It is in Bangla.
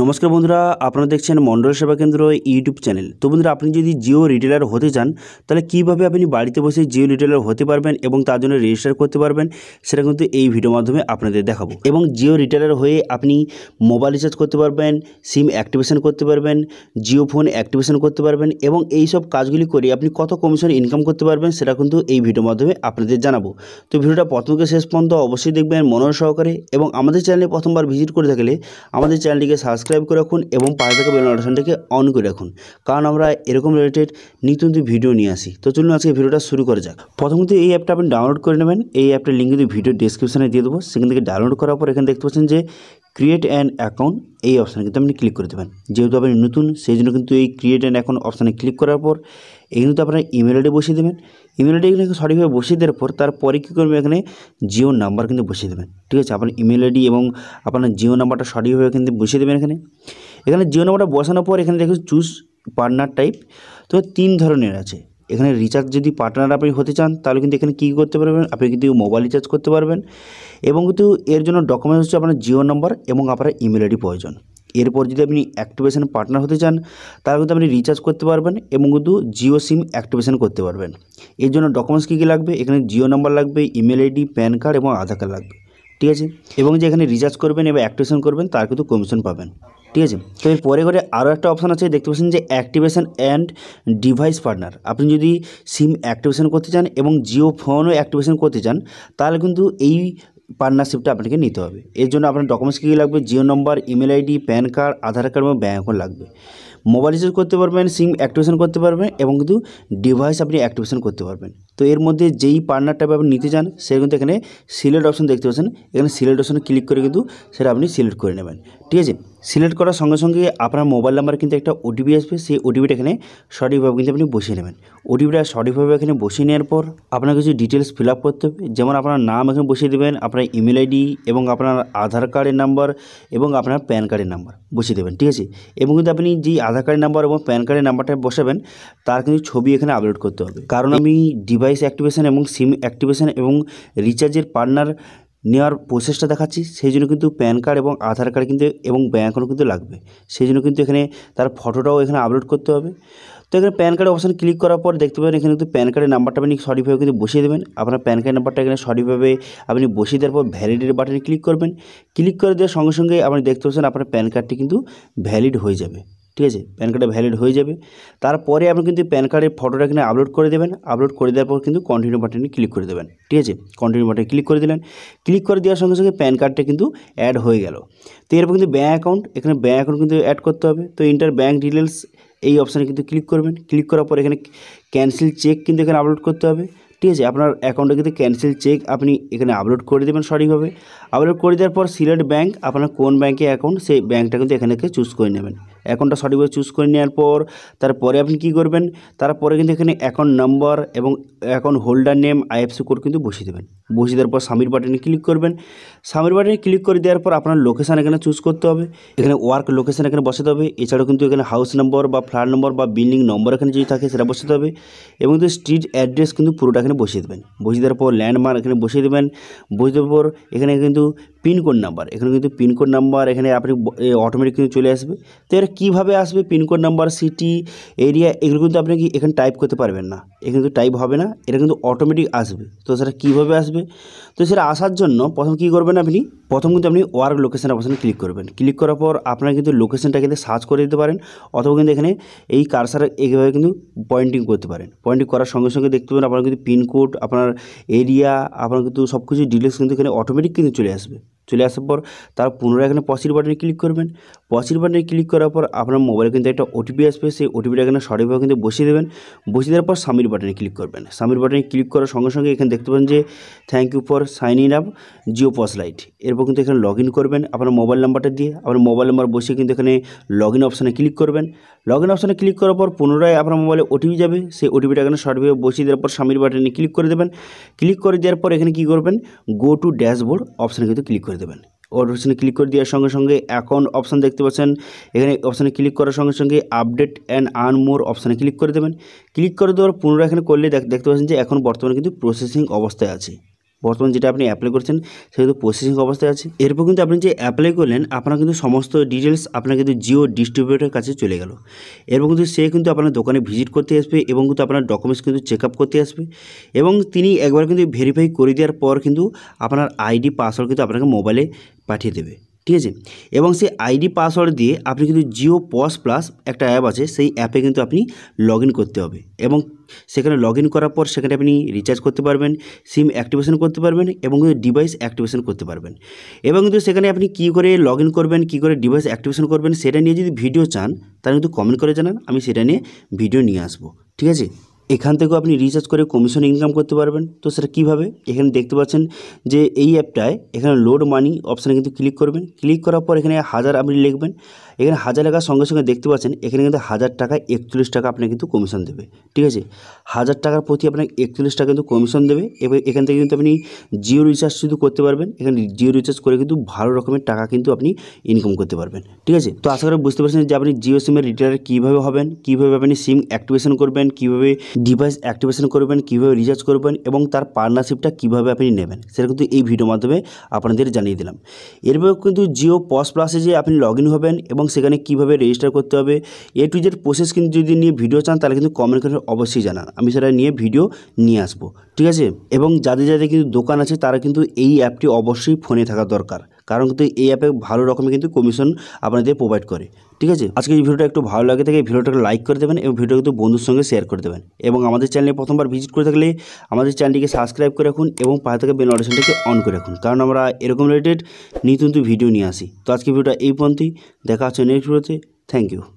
নমস্কার বন্ধুরা আপনারা দেখছেন মন্ডল সেবা কেন্দ্র ইউটিউব চ্যানেল তো বন্ধুরা আপনি যদি জিও রিটেলার হতে চান তাহলে কিভাবে আপনি বাড়িতে বসে জিও রিটেলার হতে পারবেন এবং তার জন্য রেজিস্টার করতে পারবেন সেটা কিন্তু এই ভিডিও মাধ্যমে আপনাদের দেখাবো এবং জিও রিটেলার হয়ে আপনি মোবাইল রিচার্জ করতে পারবেন সিম অ্যাক্টিভেশন করতে পারবেন জিও ফোন অ্যাক্টিভেশন করতে পারবেন এবং এই সব কাজগুলি করে আপনি কত কমিশন ইনকাম করতে পারবেন সেটা কিন্তু এই ভিডিও মাধ্যমে আপনাদের জানাবো তো ভিডিওটা প্রথমকে শেষ পর্যন্ত অবশ্যই দেখবেন মনোর সহকারে এবং আমাদের চ্যানেলে প্রথমবার ভিজিট করে থাকলে আমাদের চ্যানেলটিকে সাবস্ক্রাইব করে রাখুন এবং পাশে থাকা বেল নোটিফিকেশনটাকে অন করে রাখুন কারণ আমরা এরকম রিলেটেড নিত্য নতুন ভিডিও নিয়ে আসি তো চলুন আজকে ভিডিওটা শুরু করা যাক প্রথমত এই অ্যাপটা আপনি ডাউনলোড করে নেবেন এই অ্যাপটার লিঙ্ক কিন্তু ভিডিও ডিসক্রিপশানে দিয়ে দেবো সেখান থেকে ডাউনলোড করার পর এখানে দেখতে পাচ্ছেন যে ক্রিয়েট অ্যান অ্যাকাউন্ট এই অপশানে কিন্তু আপনি ক্লিক করে দেবেন যেহেতু আপনি নতুন সেই জন্য কিন্তু এই ক্রিয়েট অ্যান অ্যাকাউন্ট অপশানে ক্লিক করার পর এগুলো তো আপনার ইমেল আইডি বসিয়ে দেবেন ইমেল আইডি এখানে সঠিকভাবে বসিয়ে দেওয়ার পর তারপরে কী করবেন এখানে জিও নাম্বার কিন্তু বসিয়ে দেবেন ঠিক আছে আপনার ইমেল আইডি এবং আপনার জিও নাম্বারটা সঠিকভাবে কিন্তু বসিয়ে দেবেন এখানে এখানে জিও নাম্বারটা বসানোর পর এখানে দেখুন চুজ পার্টনার টাইপ তো তিন ধরনের আছে এখানে রিচার্জ যদি পার্টনার আপনি হতে চান তাহলে কিন্তু এখানে কী করতে পারবেন আপনি কিন্তু মোবাইল রিচার্জ করতে পারবেন এবং কিন্তু এর জন্য ডকুমেন্টস হচ্ছে আপনার জিও নাম্বার এবং আপনার ইমেল আইডি প্রয়োজন এরপর যদি আপনি অ্যাক্টিভেশন পার্টনার হতে চান তাহলে কিন্তু আপনি রিচার্জ করতে পারবেন এবং কিন্তু জিও সিম অ্যাক্টিভেশন করতে পারবেন এর জন্য ডকুমেন্টস কী কী লাগবে এখানে জিও নাম্বার লাগবে ইমেল আইডি প্যান কার্ড এবং আধার কার্ড লাগবে ঠিক আছে এবং যে এখানে রিচার্জ করবেন এবং অ্যাক্টিভেশন করবেন তার কিন্তু কমিশন পাবেন ঠিক আছে তো এর পরে করে আরও একটা অপশান আছে দেখতে পাচ্ছেন যে অ্যাক্টিভেশন অ্যান্ড ডিভাইস পার্টনার আপনি যদি সিম অ্যাক্টিভেশন করতে চান এবং জিও ফোনও অ্যাক্টিভেশন করতে চান তাহলে কিন্তু এই পার্টনারশিপটা আপনাকে নিতে হবে এর জন্য আপনার ডকুমেন্টস কী কী লাগবে Jio number email ID PAN card Aadhaar card এবং ব্যাঙ্ক অ্যাকাউন্ট লাগবে মোবাইল রিচার্জ করতে পারবেন সিম অ্যাক্টিভেশন করতে পারবেন এবং কিন্তু ডিভাইস আপনি অ্যাক্টিভেশন করতে পারবেন তো এর মধ্যে যেই পার্টনারটা আপনি নিতে চান সেটা কিন্তু এখানে সিলেক্ট অপশন দেখতে পাচ্ছেন এখানে সিলেক্ট অপশনে ক্লিক করে কিন্তু সেটা আপনি সিলেক্ট করে নেবেন ঠিক আছে সিলেক্ট করার সঙ্গে সঙ্গে আপনার মোবাইল নাম্বার কিন্তু একটা ওটিপি আসবে সেই ওটিপিটা এখানে সঠিকভাবে কিন্তু আপনি বসিয়ে নেবেন ওটিপিটা সঠিকভাবে এখানে বসিয়ে নেওয়ার পর আপনার কিছু ডিটেলস ফিল আপ করতে হবে যেমন আপনার নাম এখানে বসিয়ে দেবেন আপনার ইমেল আইডি এবং আপনার আধার কার্ডের নাম্বার এবং আপনার প্যান কার্ডের নাম্বার বসিয়ে দেবেন ঠিক আছে এবং কিন্তু আপনি যেই আধার কার্ডের নাম্বার এবং প্যান কার্ডের নাম্বারটা বসাবেন তার কিন্তু ছবি এখানে আপলোড করতে হবে কারণ আমি ডিভাইস ডিভাইস অ্যাক্টিভেশন এবং সিম অ্যাক্টিভেশন এবং রিচার্জের পার্টনার নেওয়ার প্রসেসটা দেখাচ্ছি সেই জন্য কিন্তু প্যান কার্ড এবং আধার কার্ড কিন্তু এবং ব্যাঙ্ক অ্যাকাউন্ট কিন্তু লাগবে সেই জন্য কিন্তু এখানে তার ফটোটাও এখানে আপলোড করতে হবে তো এখানে প্যান কার্ড অপশান ক্লিক করার পর দেখতে পাবেন এখানে কিন্তু প্যান কার্ডের নাম্বারটা আপনি সঠিকভাবে কিন্তু বসিয়ে দেবেন আপনার প্যান কার্ড নাম্বারটা এখানে সঠিকভাবে আপনি বসিয়ে দেওয়ার পর ভ্যালিডের বাটনে ক্লিক করবেন ক্লিক করে দেওয়ার সঙ্গে সঙ্গে আপনি দেখতে পাচ্ছেন আপনার প্যান কার্ডটি কিন্তু ভ্যালিড হয়ে যাবে ঠিক আছে প্যান কার্ডে ভ্যালিড হয়ে যাবে তারপরে আপনি কিন্তু প্যান কার্ডের ফটোটা এখানে আপলোড করে দেবেন আপলোড করে দেওয়ার পর কিন্তু কন্টিনিউ বাটনে ক্লিক করে দেবেন ঠিক আছে কন্টিনিউ বাটনে ক্লিক করে দিলেন ক্লিক করে দেওয়ার সঙ্গে সঙ্গে প্যান কার্ডটা কিন্তু অ্যাড হয়ে গেল তো এরপর কিন্তু ব্যাঙ্ক অ্যাকাউন্ট এখানে ব্যাঙ্ক অ্যাকাউন্ট কিন্তু অ্যাড করতে হবে তো ইন্টার ব্যাঙ্ক ডিটেলস এই অপশানে কিন্তু ক্লিক করবেন ক্লিক করার পর এখানে ক্যান্সেল চেক কিন্তু এখানে আপলোড করতে হবে ঠিক আছে আপনার অ্যাকাউন্টে কিন্তু ক্যান্সেল চেক আপনি এখানে আপলোড করে দেবেন সঠিকভাবে আপলোড করে দেওয়ার পর সিলেক্ট ব্যাঙ্ক আপনার কোন ব্যাঙ্কে অ্যাকাউন্ট সেই ব্যাঙ্কটা কিন্তু এখানে চুজ করে নেবেন অ্যাকাউন্টটা সঠিকভাবে চুজ করে নেওয়ার পর তারপরে আপনি কি করবেন তারপরে কিন্তু এখানে অ্যাকাউন্ট নাম্বার এবং account holder name IFSC code কিন্তু বসিয়ে দেবেন বসিয়ে দেওয়ার পর সামির বাটনে ক্লিক করবেন সামির বাটনে ক্লিক করে দেওয়ার পর আপনার লোকেশান এখানে চুজ করতে হবে এখানে ওয়ার্ক লোকেশান এখানে বসাতে হবে এছাড়াও কিন্তু এখানে হাউস নম্বর বা ফ্ল্যাট নম্বর বা বিল্ডিং নম্বর এখানে যদি থাকে সেটা বসাতে হবে এবং কিন্তু স্ট্রিট অ্যাড্রেস কিন্তু পুরোটা এখানে বসিয়ে দেবেন বসিয়ে দেওয়ার পর ল্যান্ডমার্ক এখানে বসিয়ে দেবেন বসিয়ে দেওয়ার পর এখানে কিন্তু পিনকোড নাম্বার এখানে কিন্তু পিনকোড নাম্বার এখানে আপনি অটোমেটিক কিন্তু চলে আসবে তো এর কীভাবে আসবে পিনকোড নাম্বার সিটি এরিয়া এগুলো কিন্তু আপনি কি এখানে টাইপ করতে পারবেন না এখানে কিন্তু টাইপ হবে না এটা কিন্তু অটোমেটিক আসবে তো সেটা কীভাবে আসবে তো সেটা আসার জন্য প্রথম কী করবেন আপনি প্রথম কিন্তু আপনি ওয়ার্ক লোকেশান অপশানে ক্লিক করবেন ক্লিক করার পর আপনার কিন্তু লোকেশানটা কিন্তু সার্চ করে দিতে পারেন অথবা কিন্তু এখানে এই কারসার এইভাবে কিন্তু পয়েন্টিং করতে পারেন পয়েন্টিং করার সঙ্গে সঙ্গে দেখতে পাবেন আপনার কিন্তু পিনকোড আপনার এরিয়া আপনার কিন্তু সব কিছু ডিটেলস কিন্তু এখানে অটোমেটিক কিন্তু চলে আসবে চলে আসার পর তার পুনরায় এখানে পসির বাটনে ক্লিক করবেন পসির বাটনে ক্লিক করার পর আপনার মোবাইলে কিন্তু একটা ওটিপি আসবে সেই ওটিপিটা এখানে সঠিকভাবে কিন্তু বসিয়ে দেবেন বসিয়ে দেওয়ার পর সামির বাটনে ক্লিক করবেন সামির বাটনে ক্লিক করার সঙ্গে সঙ্গে এখানে দেখতে পাবেন যে thank you for sign in up Jio POS Lite এরপর কিন্তু এখানে লগ করবেন আপনার মোবাইল নাম্বারটা দিয়ে আপনার মোবাইল নাম্বার বসিয়ে কিন্তু এখানে লগ ইন অপশানে ক্লিক করবেন লগ ইন অপশানে ক্লিক করার পর পুনরায় আপনার মোবাইলে ওটিপি যাবে সেই ওটিপিটা এখানে শর্টভাবে বসিয়ে দেওয়ার পর স্বামীর বাটনে ক্লিক করে দেবেন ক্লিক করে দেওয়ার পর এখানে কি করবেন গো টু ড্যাশবোর্ড অপশানে কিন্তু ক্লিক করে দেবেন ওর অপশানে ক্লিক করে দেওয়ার সঙ্গে সঙ্গে অ্যাকাউন্ট অপশান দেখতে পাচ্ছেন এখানে অপশানে ক্লিক করার সঙ্গে সঙ্গে আপডেট অ্যান্ড আর্ন মোর অপশানে ক্লিক করে দেবেন ক্লিক করে দেওয়ার পুনরায় এখানে করলে দেখতে পাচ্ছেন যে এখন বর্তমানে কিন্তু প্রসেসিং অবস্থায় আছে বর্তমান যেটা আপনি অ্যাপ্লাই করছেন সে কিন্তু প্রসেসিং অবস্থায় আছে এরপর কিন্তু আপনি যে অ্যাপ্লাই করলেন আপনার কিন্তু সমস্ত ডিটেলস আপনার কিন্তু জিও ডিস্ট্রিবিউটার কাছে চলে গেল এরপর কিন্তু সে কিন্তু আপনার দোকানে ভিজিট করতে আসবে এবং কিন্তু আপনার ডকুমেন্টস কিন্তু চেক আপ করতে আসবে এবং তিনি একবার কিন্তু ভেরিফাই করে দেওয়ার পর কিন্তু আপনার আইডি পাসওয়ার্ড কিন্তু আপনাকে মোবাইলে পাঠিয়ে দেবে ঠিক আছে এবং সেই আইডি পাসওয়ার্ড দিয়ে আপনি কিন্তু জিও পস প্লাস একটা অ্যাপ আছে সেই অ্যাপে কিন্তু আপনি লগ করতে হবে এবং সেখানে লগ করার পর সেখানে আপনি রিচার্জ করতে পারবেন সিম অ্যাক্টিভেশন করতে পারবেন এবং কিন্তু ডিভাইস অ্যাক্টিভেশন করতে পারবেন এবং কিন্তু সেখানে আপনি কী করে লগ করবেন কী করে ডিভাইস অ্যাক্টিভেশন করবেন সেটা নিয়ে যদি ভিডিও চান তাহলে কিন্তু কমেন্ট করে জানান আমি সেটা নিয়ে ভিডিও নিয়ে আসবো ঠিক আছে এখান থেকেও আপনি রিচার্জ করে কমিশন ইনকাম করতে পারবেন তো সেটা কীভাবে এখানে দেখতে পাচ্ছেন যে এই অ্যাপটায় এখানে লোড মানি অপশানে কিন্তু ক্লিক করবেন ক্লিক করার পর এখানে হাজার আপনি লিখবেন এখানে হাজার লেখার সঙ্গে সঙ্গে দেখতে পাচ্ছেন এখানে কিন্তু হাজার টাকা একচল্লিশ টাকা আপনাকে কিন্তু কমিশন দেবে ঠিক আছে হাজার টাকার প্রতি আপনাকে একচল্লিশ টাকা কিন্তু কমিশন দেবে এবং এখান থেকে কিন্তু আপনি জিও রিচার্জ শুধু করতে পারবেন এখানে জিও রিচার্জ করে কিন্তু ভালো রকমের টাকা কিন্তু আপনি ইনকাম করতে পারবেন ঠিক আছে তো আশা করি বুঝতে পারছেন যে আপনি জিও সিমের রিটায়ার কীভাবে হবেন কীভাবে আপনি সিম অ্যাক্টিভেশন করবেন কীভাবে ডিভাইস অ্যাক্টিভেশন করবেন কীভাবে রিচার্জ করবেন এবং তার পার্টনারশিপটা কীভাবে আপনি নেবেন সেটা কিন্তু এই ভিডিও মাধ্যমে আপনাদের জানিয়ে দিলাম এরপর কিন্তু জিও পস প্লাসে যে আপনি লগ হবেন এবং সেখানে কীভাবে রেজিস্টার করতে হবে এ টু জেড প্রসেস কিন্তু যদি নিয়ে ভিডিও চান তাহলে কিন্তু কমেন্ট করে অবশ্যই জানান আমি সেটা নিয়ে ভিডিও নিয়ে আসবো ঠিক আছে এবং যাদের যাদের কিন্তু দোকান আছে তারা কিন্তু এই অ্যাপটি অবশ্যই ফোনে থাকা দরকার কারণ কিন্তু এই অ্যাপে ভালো রকমের কিন্তু কমিশন আপনাদের প্রোভাইড করে ঠিক আছে আজকে এই ভিডিওটা একটু ভালো লাগে থাকে এই ভিডিওটাকে লাইক করে দেবেন এবং ভিডিও কিন্তু বন্ধুর সঙ্গে শেয়ার করে দেবেন এবং আমাদের চ্যানেলে প্রথমবার ভিজিট করে থাকলে আমাদের চ্যানেলটিকে সাবস্ক্রাইব করে রাখুন এবং পাশে থেকে বেল নোটিফিকেশনটাকে অন করে রাখুন কারণ আমরা এরকম রিলেটেড নিতুন ভিডিও নিয়ে আসি তো আজকে ভিডিওটা এই পর্যন্তই দেখা হচ্ছে নেক্সট ভিডিওতে থ্যাংক ইউ